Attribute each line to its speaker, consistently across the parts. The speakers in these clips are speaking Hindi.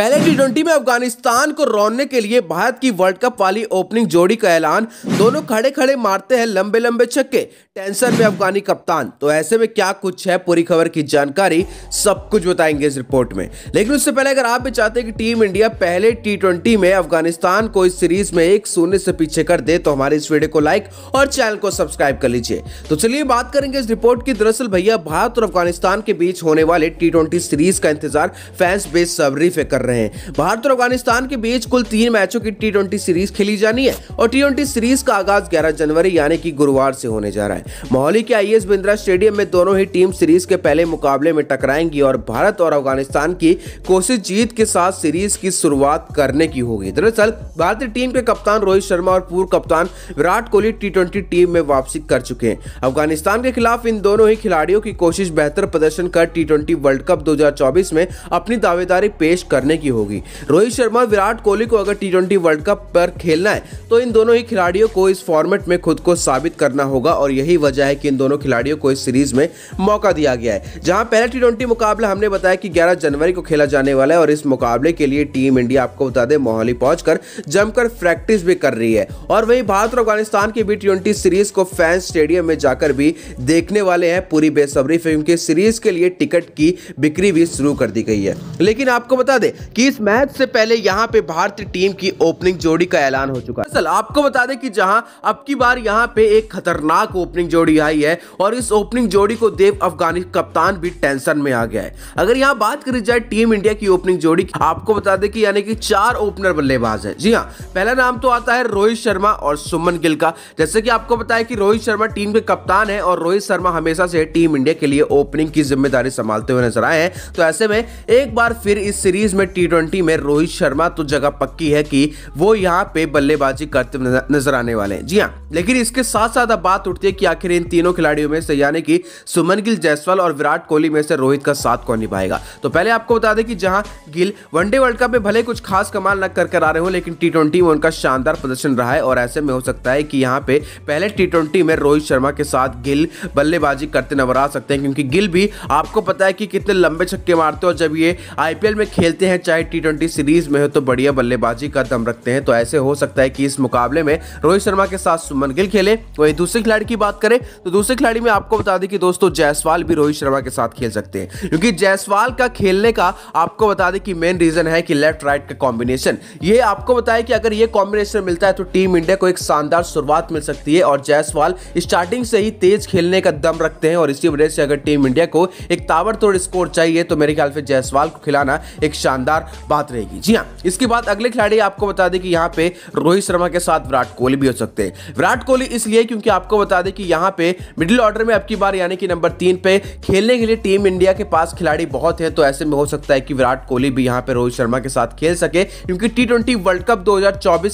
Speaker 1: पहले टी ट्वेंटी में अफगानिस्तान को रोनने के लिए भारत की वर्ल्ड कप वाली ओपनिंग जोड़ी का ऐलान दोनों खड़े खड़े मारते हैं लंबे लंबे छक्के टेंशन में अफगानी कप्तान तो ऐसे में क्या कुछ है पूरी खबर की जानकारी सब कुछ बताएंगे इस रिपोर्ट में लेकिन उससे पहले अगर आप भी चाहते हैं कि टीम इंडिया पहले टी ट्वेंटी में अफगानिस्तान को इस सीरीज में एक शून्य से पीछे कर दे तो हमारे इस वीडियो को लाइक और चैनल को सब्सक्राइब कर लीजिए तो चलिए बात करेंगे इस रिपोर्ट की दरअसल भैया भारत और अफगानिस्तान के बीच होने वाले टी सीरीज का इंतजार फैंस बेसब्री फे कर रहे रहे हैं भारत और अफगानिस्तान के बीच कुल तीन मैचों की टी सीरीज खेली जानी है और टी सीरीज का आगाज ग्यारह जनवरी यानी कि गुरुवार से होने जा रहा है मोहाली के आई बिंद्रा स्टेडियम में दोनों ही टीम सीरीज के पहले मुकाबले में टकराएंगी और भारत और अफगानिस्तान की कोशिश जीत के साथ सीरीज की शुरुआत करने की होगी दरअसल भारतीय टीम के कप्तान रोहित शर्मा और पूर्व कप्तान विराट कोहली टी टीम में वापसी कर चुके हैं अफगानिस्तान के खिलाफ इन दोनों ही खिलाड़ियों की कोशिश बेहतर प्रदर्शन कर टी वर्ल्ड कप 2024 में अपनी दावेदारी पेश करने की होगी रोहित शर्मा विराट कोहली को अगर टी वर्ल्ड कप पर खेलना है तो इन दोनों ही खिलाड़ियों को इस फॉर्मेट में खुद को साबित करना होगा और यही वजह है कि इन दोनों खिलाड़ियों को इस सीरीज में मौका दिया गया है जहां पहले टी मुकाबला हमने बताया कि ग्यारह जनवरी को खेला जाने वाला है और इस मुकाबले के लिए टीम इंडिया आपको बता दें मोहाली पहुंचकर जमकर प्रैक्टिस भी कर रही है और वहीं भारत और अफगानिस्तान की भी ट्वेंटी सीरीज को फैंस स्टेडियम में जाकर भी देखने वाले हैं पूरी बेसब्री फिल्म के सीरीज के लिए टिकट की बिक्री भी शुरू कर दी गई है लेकिन आपको बता दें कि इस मैच से पहले यहाँ पे भारतीय टीम की ओपनिंग जोड़ी का ऐलान हो चुका है आपको बता दें कि जहाँ अब की बार यहाँ पे एक खतरनाक ओपनिंग जोड़ी आई है और इस ओपनिंग जोड़ी को देव अफगानी कप्तान भी टेंशन में आ गया है अगर यहाँ बात करी जाए टीम इंडिया की ओपनिंग जोड़ी आपको बता दें कि यानी कि चार ओपनर बल्लेबाज है जी हाँ पहला नाम तो आता है रोहित शर्मा और सुमन गिल का जैसे कि आपको बताया कि रोहित शर्मा टीम के कप्तान है और रोहित शर्मा हमेशा से टीम इंडिया के लिए ओपनिंग की जिम्मेदारी संभालते हुए नजर आए हैं तो ऐसे में एक बार फिर इस सीरीज में टी ट्वेंटी में रोहित शर्मा तो जगह पक्की है कि वो यहाँ पे बल्लेबाजी करते नजर आने वाले हैं जी हाँ लेकिन इसके साथ साथ अब बात उठती है कि आखिर इन तीनों खिलाड़ियों में से यानी कि सुमन गिल जायसवाल और विराट कोहली में से रोहित का साथ कौन निभाएगा तो पहले आपको बता दें कि जहाँ गिल वनडे वर्ल्ड कप में भले कुछ खास कमाल न कर कर आ रहे हो लेकिन टी में उनका शानदार प्रदर्शन रहा है और ऐसे में हो सकता है कि यहाँ पे पहले टी में रोहित शर्मा के साथ गिल बल्लेबाजी करते नजर आ सकते हैं क्योंकि गिल भी आपको पता है कि कितने लंबे छक्के मारते हो जब ये आईपीएल में खेलते हैं हैं चाहे टी सीरीज में हो तो बढ़िया बल्लेबाजी का दम रखते हैं तो ऐसे हो सकता है कि इस मुकाबले में रोहित शर्मा के साथ सुमन गिल खेले वही दूसरे खिलाड़ी की बात करें तो दूसरे खिलाड़ी में आपको बता दें कि दोस्तों जायसवाल भी रोहित शर्मा के साथ खेल सकते हैं क्योंकि जायसवाल का खेलने का आपको बता दें कि मेन रीजन है कि लेफ्ट राइट का कॉम्बिनेशन ये आपको बताया कि अगर ये कॉम्बिनेशन मिलता है तो टीम इंडिया को एक शानदार शुरुआत मिल सकती है और जायसवाल स्टार्टिंग से ही तेज खेलने का दम रखते हैं और इसी वजह से अगर टीम इंडिया को एक ताबड़तोड़ स्कोर चाहिए तो मेरे ख्याल से जायसवाल को खिलाना एक शानदार शानदार बात रहेगी जी हाँ इसके बाद अगले खिलाड़ी आपको बता दें कि यहाँ पे रोहित शर्मा के साथ विराट कोहली भी हो सकते हैं विराट कोहली इसलिए क्योंकि आपको बता दें कि यहाँ पे मिडिल ऑर्डर में अब की बार यानी कि नंबर तीन पे खेलने के लिए टीम इंडिया के पास खिलाड़ी बहुत है तो ऐसे में हो सकता है कि विराट कोहली भी यहाँ पे रोहित शर्मा के साथ खेल सके क्योंकि टी वर्ल्ड कप दो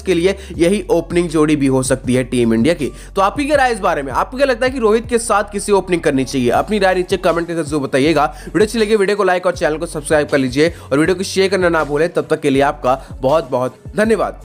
Speaker 1: के लिए यही ओपनिंग जोड़ी भी हो सकती है टीम इंडिया की तो आपकी क्या राय इस बारे में आपको क्या लगता है कि रोहित के साथ किसी ओपनिंग करनी चाहिए अपनी राय नीचे कमेंट करके जरूर बताइएगा वीडियो अच्छी लगी वीडियो को लाइक और चैनल को सब्सक्राइब कर लीजिए और वीडियो को शेयर करना ना भूलें तब तक के लिए आपका बहुत बहुत धन्यवाद